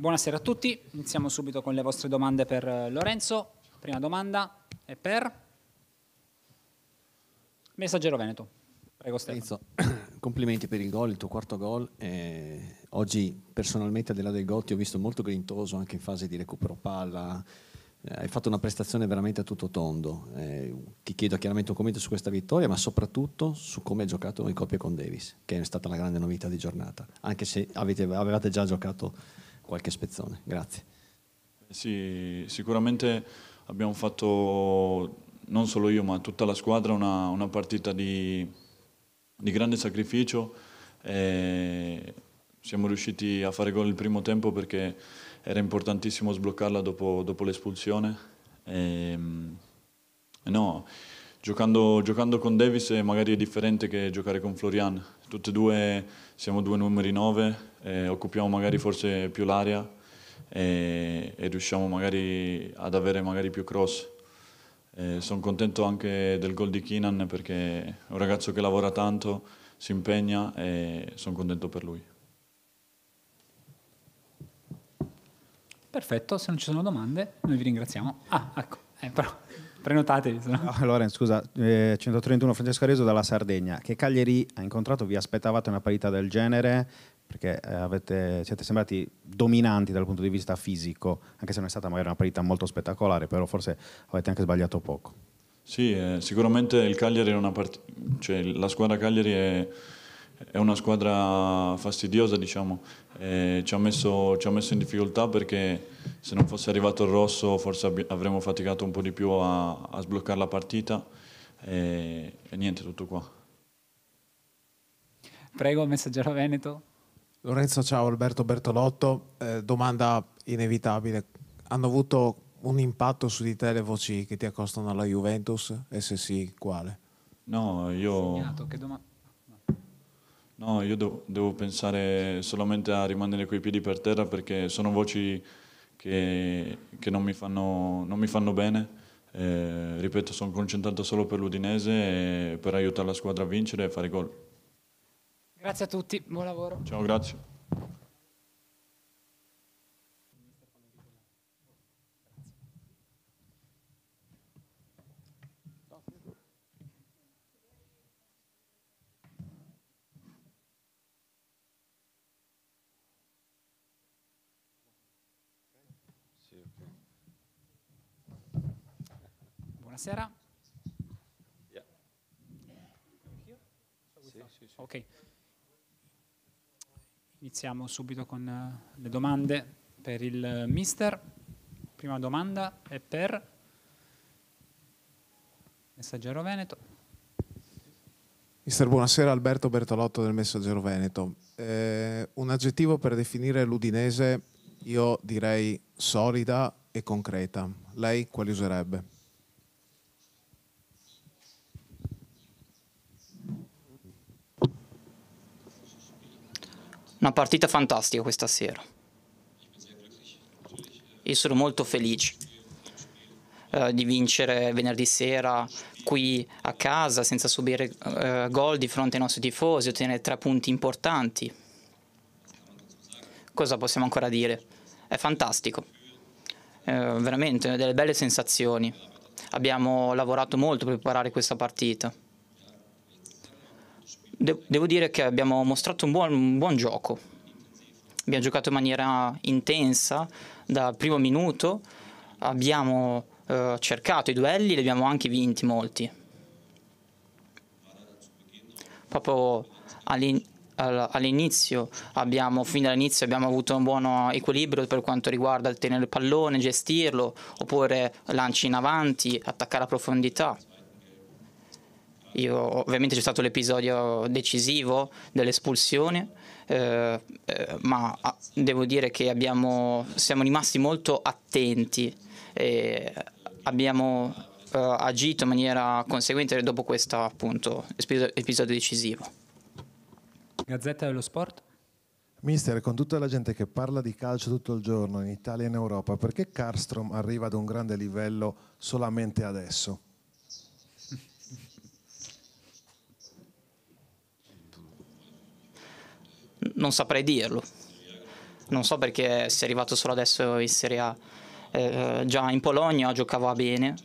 Buonasera a tutti, iniziamo subito con le vostre domande per eh, Lorenzo. Prima domanda è per Messaggero Veneto. Prego Stefano. Lorenzo, complimenti per il gol, il tuo quarto gol. Eh, oggi personalmente al di là del gol ti ho visto molto grintoso anche in fase di recupero palla. Eh, hai fatto una prestazione veramente a tutto tondo. Eh, ti chiedo chiaramente un commento su questa vittoria, ma soprattutto su come hai giocato in coppia con Davis, che è stata la grande novità di giornata, anche se avete, avevate già giocato qualche spezzone. Grazie. Eh sì, sicuramente abbiamo fatto, non solo io ma tutta la squadra, una, una partita di, di, grande sacrificio. siamo riusciti a fare gol il primo tempo perché era importantissimo sbloccarla dopo, dopo l'espulsione. Ehm, e, no, Giocando, giocando, con Davis eh, magari è differente che giocare con Florian. Tutti e due siamo due numeri 9, eh, occupiamo magari forse più l'area e, e, riusciamo magari ad avere magari più cross. Eh, Sono contento anche del gol di Keenan perché è un ragazzo che lavora tanto, si impegna e sono contento per lui. Perfetto, se non ci sono domande noi vi ringraziamo. Ah, ecco, eh, però... Prenotatevi. No? No, ah, Loren, scusa, eh, 131 Francesco Areso dalla Sardegna. Che Cagliari ha incontrato? Vi aspettavate una parità del genere? Perché eh, avete, siete sembrati dominanti dal punto di vista fisico, anche se non è stata magari una parità molto spettacolare, però forse avete anche sbagliato poco. Sì, eh, sicuramente il Cagliari è una partita, cioè la squadra Cagliari è è una squadra fastidiosa, diciamo. ci, ha messo, ci, ha messo, in difficoltà perché se non fosse arrivato il rosso forse avremmo faticato un po' di più a, a sbloccare la partita e, e niente, tutto qua. Prego, messaggero Veneto. Lorenzo, ciao Alberto Bertolotto. Eh, domanda inevitabile. Hanno avuto un impatto su di te le voci che ti accostano alla Juventus? E se sì, quale? No, io... Segnato, che domanda... No, io devo, devo pensare solamente a rimanere coi piedi per terra perché sono voci che, che non, mi fanno, non, mi fanno, bene. Eh, ripeto, sono concentrato solo per l'Udinese e per aiutare la squadra a vincere e fare gol. Grazie a tutti, buon lavoro. Ciao, grazie. Buonasera. Yeah. Sì, sì, sì. Ok. Iniziamo subito con eh, le domande per il eh, mister. Prima domanda è per Messaggero Veneto. Mister, buonasera. Alberto Bertolotto del Messaggero Veneto. Eh, un aggettivo per definire l'Udinese io direi solida e concreta. Lei quali userebbe? Una partita fantastica questa sera. Io sono molto felice eh, di vincere venerdì sera qui a casa senza subire eh, gol di fronte ai nostri tifosi, ottenere tre punti importanti cosa possiamo ancora dire? È fantastico, eh, veramente delle belle sensazioni. Abbiamo lavorato molto per preparare questa partita. De devo dire che abbiamo mostrato un buon, un buon gioco. Abbiamo giocato in maniera intensa dal primo minuto, abbiamo eh, cercato i duelli, li abbiamo anche vinti molti. Proprio all'inizio abbiamo, fin dall'inizio abbiamo avuto un buon equilibrio per quanto riguarda il tenere il pallone, gestirlo, oppure lanci in avanti, attaccare a profondità. Io, ovviamente c'è stato l'episodio decisivo dell'espulsione, eh, eh, ma ah, devo dire che abbiamo, siamo rimasti molto attenti e abbiamo eh, agito in maniera conseguente dopo questo appunto, episodio decisivo. Gazzetta dello Sport? Mister, con tutta la gente che parla di calcio tutto il giorno in Italia e in Europa, perché Karlstrom arriva ad un grande livello solamente adesso? Non saprei dirlo. Non so perché sia arrivato solo adesso in Serie A. Eh, già in Polonia giocava bene,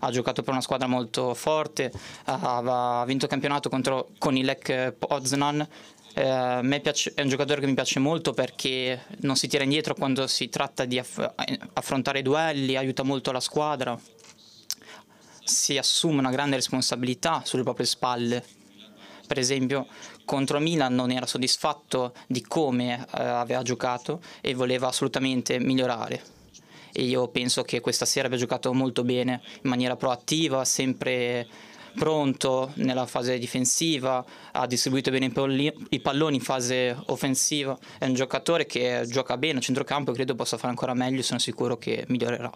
ha giocato per una squadra molto forte, ha, vinto il campionato contro, con il Lech Poznan, eh, piace, è un giocatore che mi piace molto perché non si tira indietro quando si tratta di aff- affrontare i duelli, aiuta molto la squadra, si assume una grande responsabilità sulle proprie spalle. Per esempio, contro Milan non era soddisfatto di come eh, aveva giocato e voleva assolutamente migliorare e io penso che questa sera abbia giocato molto bene, in maniera proattiva, sempre pronto nella fase difensiva, ha distribuito bene i palloni in fase offensiva, è un giocatore che gioca bene a centrocampo e credo possa fare ancora meglio, sono sicuro che migliorerà.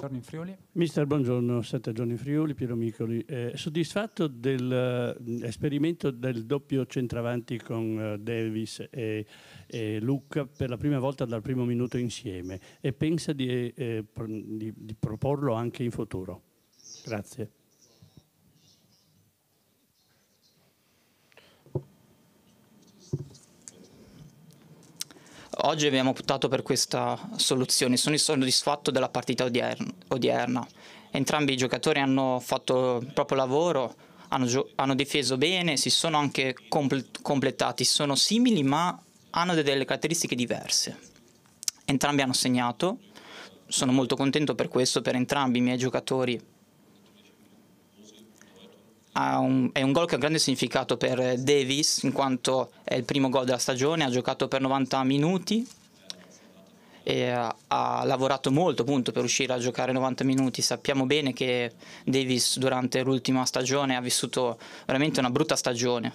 Giorni in Friuli. Mister, buongiorno, sette giorni in Friuli, Piero Micoli. Eh, soddisfatto dell'esperimento mm, del doppio centravanti con eh, Davis e, e, Luca per la prima volta dal primo minuto insieme e pensa di, eh, eh pro, di, di proporlo anche in futuro? Grazie. Oggi abbiamo optato per questa soluzione, sono soddisfatto della partita odierna. Entrambi i giocatori hanno fatto il proprio lavoro, hanno, hanno difeso bene, si sono anche comple completati, sono simili ma hanno delle caratteristiche diverse. Entrambi hanno segnato, sono molto contento per questo, per entrambi i miei giocatori un, è un gol che ha un grande significato per Davis, in quanto è il primo gol della stagione, ha giocato per 90 minuti, e ha lavorato molto appunto per riuscire a giocare 90 minuti. Sappiamo bene che Davis durante l'ultima stagione ha vissuto veramente una brutta stagione,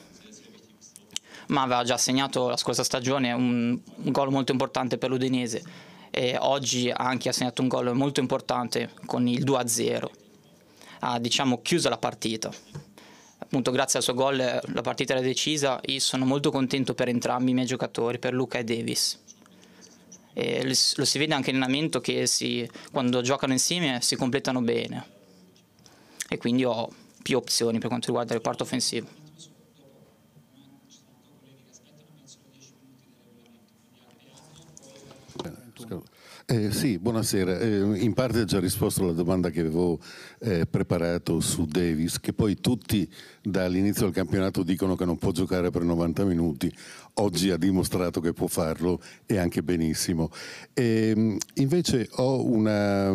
ma aveva già segnato la scorsa stagione un, un gol molto importante per l'Udinese e oggi anche segnato un gol molto importante con il 2-0. Ha diciamo chiuso la partita appunto grazie al suo gol la partita era decisa. Io sono molto contento per entrambi i miei giocatori, per Luca e Davis. E lo si vede anche in allenamento che si, quando giocano insieme si completano bene e quindi ho più opzioni per quanto riguarda il reparto offensivo. Eh, sì, buonasera. Eh, in parte ha già risposto alla domanda che avevo eh, preparato su Davis, che poi tutti dall'inizio del campionato dicono che non può giocare per 90 minuti. Oggi ha dimostrato che può farlo e anche benissimo. Ehm, invece ho una,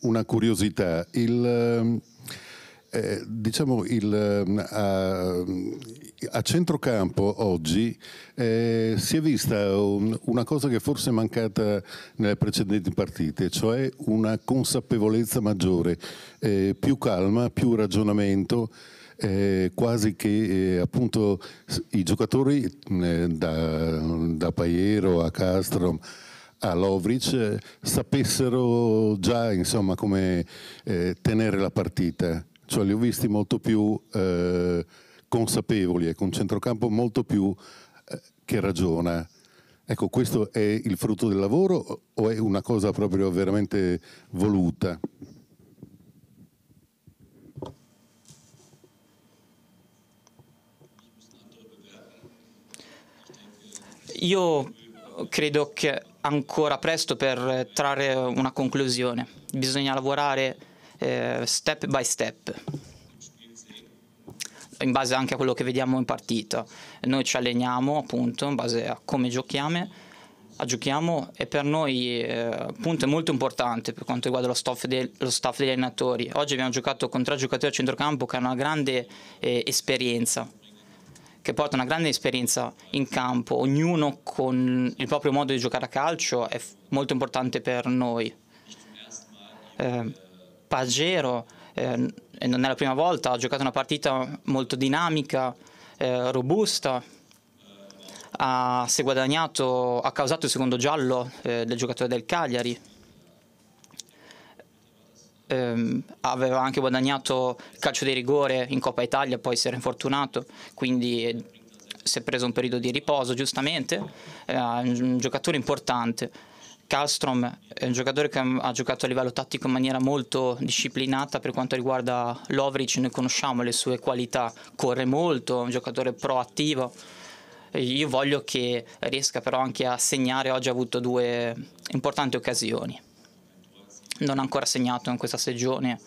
una curiosità. Il, eh, diciamo il, uh, a centrocampo oggi eh, si è vista un, una cosa che forse è mancata nelle precedenti partite, cioè una consapevolezza maggiore, eh, più calma, più ragionamento. Eh, quasi che eh, appunto i giocatori mm, eh, da, da Paiero a Castro a Lovric eh, sapessero già insomma come eh, tenere la partita cioè li ho visti molto più eh, consapevoli, ecco, un centrocampo molto più eh, che ragiona. Ecco, questo è il frutto del lavoro o è una cosa proprio veramente voluta? Io credo che ancora presto per trarre una conclusione, bisogna lavorare eh, step by step in base anche a quello che vediamo in partita. Noi ci alleniamo appunto in base a come giochiamo, a giochiamo e per noi eh, appunto è molto importante per quanto riguarda lo staff, de- lo staff, degli allenatori. Oggi abbiamo giocato con tre giocatori a centrocampo che hanno una grande eh, esperienza che porta una grande esperienza in campo, ognuno con il proprio modo di giocare a calcio è f- molto importante per noi. Eh, Pagero eh, e non è la prima volta, ha giocato una partita molto dinamica, eh, robusta, ha, si è guadagnato, ha causato il secondo giallo eh, del giocatore del Cagliari. Eh, aveva anche guadagnato calcio di rigore in Coppa Italia, poi si era infortunato, quindi eh, si è preso un periodo di riposo, giustamente. È un giocatore importante Karlstrom è un giocatore che ha giocato a livello tattico in maniera molto disciplinata per quanto riguarda Lovric, noi conosciamo le sue qualità, corre molto, è un giocatore proattivo. Io voglio che riesca però anche a segnare, oggi ha avuto due importanti occasioni. Non ha ancora segnato in questa stagione,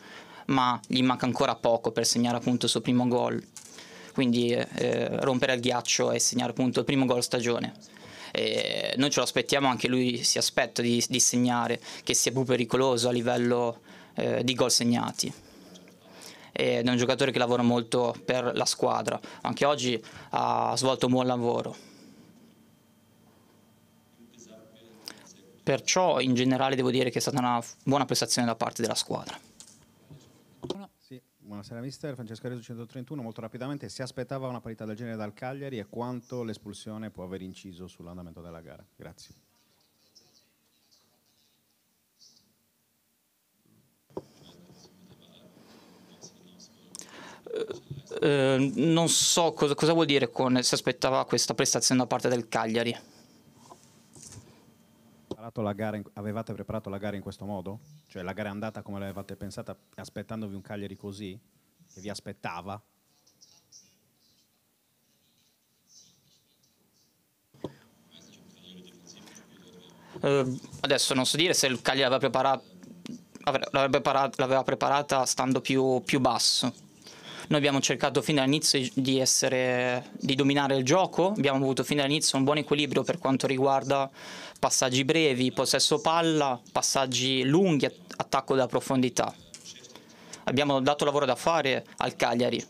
ma gli manca ancora poco per segnare appunto il suo primo gol. Quindi eh, eh rompere il ghiaccio e segnare appunto il primo gol stagione eh, noi ce lo aspettiamo, anche lui si aspetta di, di segnare, che sia più pericoloso a livello eh, di gol segnati. Ed è un giocatore che lavora molto per la squadra, anche oggi ha svolto un buon lavoro. Perciò in generale devo dire che è stata una buona prestazione da parte della squadra. Buonasera mister, Francesco Reso 131, molto rapidamente si aspettava una parità del genere dal Cagliari e quanto l'espulsione può aver inciso sull'andamento della gara? Grazie. eh, eh non so cosa, cosa vuol dire con si aspettava questa prestazione da parte del Cagliari preparato la gara in, avevate preparato la gara in questo modo? Cioè la gara è andata come l'avevate pensata, aspettandovi un Cagliari così? Che vi aspettava? Uh, adesso non so dire se il Cagliari l'aveva preparata, l'aveva preparata stando più, più basso noi abbiamo cercato fin dall'inizio di, essere, di dominare il gioco, abbiamo avuto fin dall'inizio un buon equilibrio per quanto riguarda passaggi brevi, possesso palla, passaggi lunghi, attacco da profondità. Abbiamo dato lavoro da fare al Cagliari.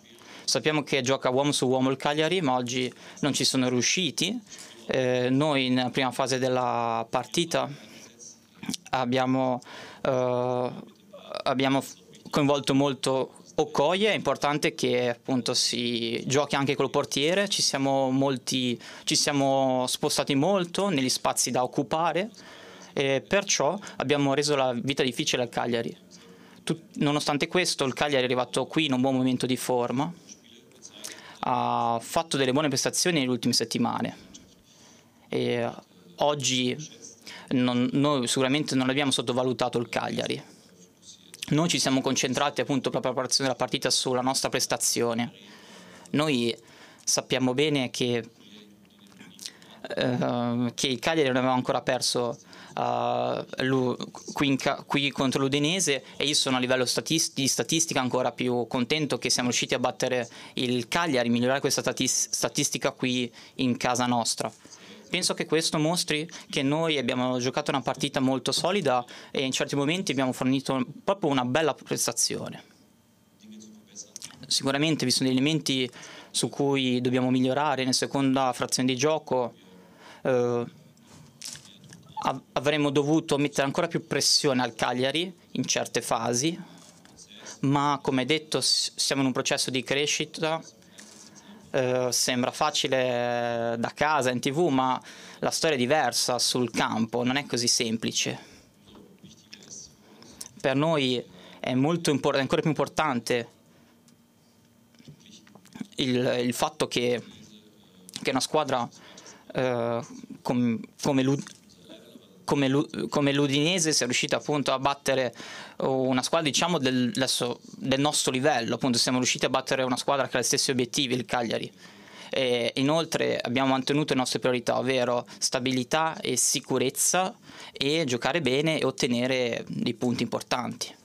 Sappiamo che gioca uomo su uomo il Cagliari, ma oggi non ci sono riusciti. Eh, noi nella prima fase della partita abbiamo, eh, abbiamo coinvolto molto Occoglie, è importante che appunto si giochi anche col portiere, ci siamo, molti, ci siamo spostati molto negli spazi da occupare e perciò abbiamo reso la vita difficile al Cagliari. Tut nonostante questo il Cagliari è arrivato qui in un buon momento di forma, ha fatto delle buone prestazioni nelle ultime settimane e oggi non, noi sicuramente non abbiamo sottovalutato il Cagliari noi ci siamo concentrati appunto per la preparazione della partita sulla nostra prestazione. Noi sappiamo bene che, eh, che il Cagliari non aveva ancora perso uh, qui, ca- qui, contro l'Udinese e io sono a livello statist- di statistica ancora più contento che siamo riusciti a battere il Cagliari, migliorare questa statis- statistica qui in casa nostra. Penso che questo mostri che noi abbiamo giocato una partita molto solida e in certi momenti abbiamo fornito proprio una bella prestazione. Sicuramente vi sono elementi su cui dobbiamo migliorare nella seconda frazione di gioco. Eh, avremmo dovuto mettere ancora più pressione al Cagliari in certe fasi, ma come detto siamo in un processo di crescita eh, sembra facile da casa in tv, ma la storia è diversa sul campo, non è così semplice. Per noi è molto import- ancora più importante il, il fatto che, che, una squadra eh, com- come l'Udinese come, l'Udinese sia riuscita appunto a battere una squadra diciamo del, del nostro livello, appunto siamo riusciti a battere una squadra che ha gli stessi obiettivi, il Cagliari. E inoltre abbiamo mantenuto le nostre priorità, ovvero stabilità e sicurezza e giocare bene e ottenere dei punti importanti.